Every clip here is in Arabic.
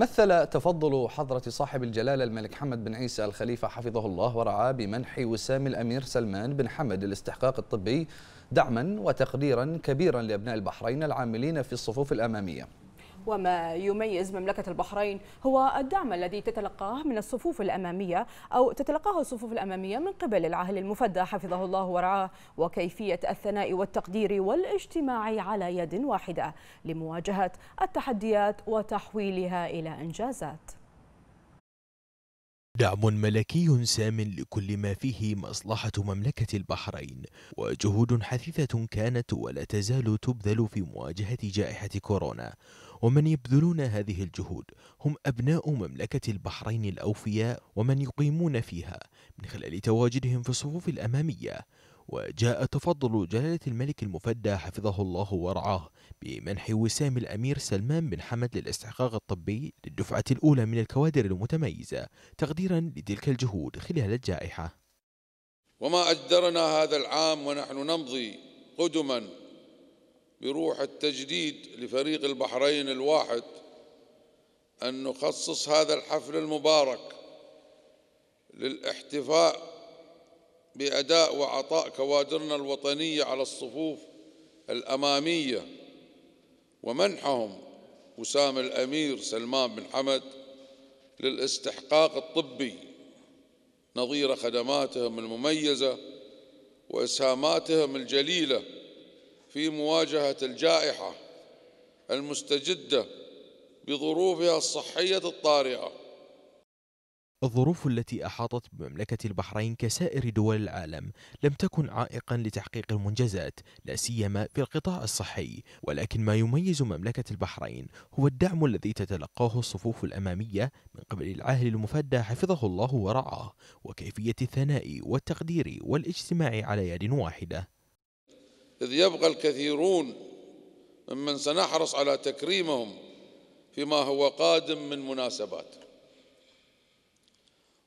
مثل تفضل حضرة صاحب الجلالة الملك حمد بن عيسى الخليفة حفظه الله ورعاه بمنح وسام الأمير سلمان بن حمد الاستحقاق الطبي دعما وتقديرا كبيرا لأبناء البحرين العاملين في الصفوف الأمامية وما يميز مملكة البحرين هو الدعم الذي تتلقاه من الصفوف الأمامية أو تتلقاه الصفوف الأمامية من قبل العاهل المفدى حفظه الله ورعاه وكيفية الثناء والتقدير والاجتماع على يد واحدة لمواجهة التحديات وتحويلها إلى إنجازات دعم ملكي سام لكل ما فيه مصلحة مملكة البحرين وجهود حثيثة كانت ولا تزال تبذل في مواجهة جائحة كورونا ومن يبذلون هذه الجهود هم أبناء مملكة البحرين الأوفياء ومن يقيمون فيها من خلال تواجدهم في الصفوف الأمامية وجاء تفضل جلالة الملك المفدى حفظه الله ورعاه بمنح وسام الأمير سلمان بن حمد للاستحقاق الطبي للدفعة الأولى من الكوادر المتميزة تقديرا لتلك الجهود خلال الجائحة وما أجدرنا هذا العام ونحن نمضي قدما بروح التجديد لفريق البحرين الواحد أن نخصص هذا الحفل المبارك للاحتفاء بأداء وعطاء كوادرنا الوطنية على الصفوف الأمامية ومنحهم وسام الأمير سلمان بن حمد للاستحقاق الطبي نظير خدماتهم المميزة وإسهاماتهم الجليلة في مواجهة الجائحة المستجدة بظروفها الصحية الطارئة الظروف التي أحاطت بمملكة البحرين كسائر دول العالم لم تكن عائقا لتحقيق المنجزات لا سيما في القطاع الصحي ولكن ما يميز مملكة البحرين هو الدعم الذي تتلقاه الصفوف الأمامية من قبل العاهل المفدى حفظه الله ورعاه وكيفية الثناء والتقدير والاجتماع على يد واحدة إذ يبقى الكثيرون ممن سنحرص على تكريمهم فيما هو قادم من مناسبات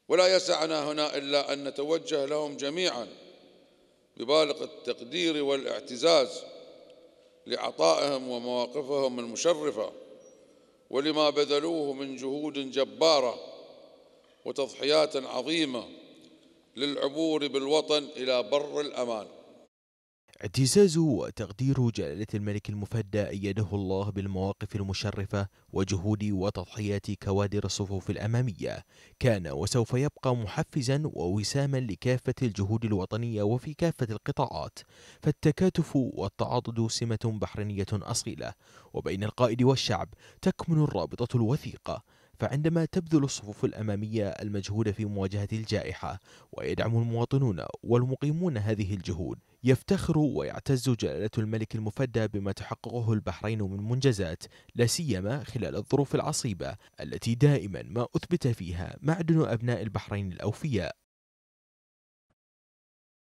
ولا يسعنا هنا إلا أن نتوجه لهم جميعا ببالغ التقدير والاعتزاز لعطائهم ومواقفهم المشرفة ولما بذلوه من جهود جبارة وتضحيات عظيمة للعبور بالوطن إلى بر الأمان اعتزاز وتقدير جلالة الملك المفدى أيده الله بالمواقف المشرفة وجهود وتضحيات كوادر الصفوف الأمامية كان وسوف يبقى محفزا ووساما لكافة الجهود الوطنية وفي كافة القطاعات فالتكاتف والتعاضد سمة بحرينية أصيلة وبين القائد والشعب تكمن الرابطة الوثيقة فعندما تبذل الصفوف الأمامية المجهود في مواجهة الجائحة ويدعم المواطنون والمقيمون هذه الجهود يفتخر ويعتز جلالة الملك المفدى بما تحققه البحرين من منجزات لا سيما خلال الظروف العصيبة التي دائما ما أثبت فيها معدن أبناء البحرين الأوفياء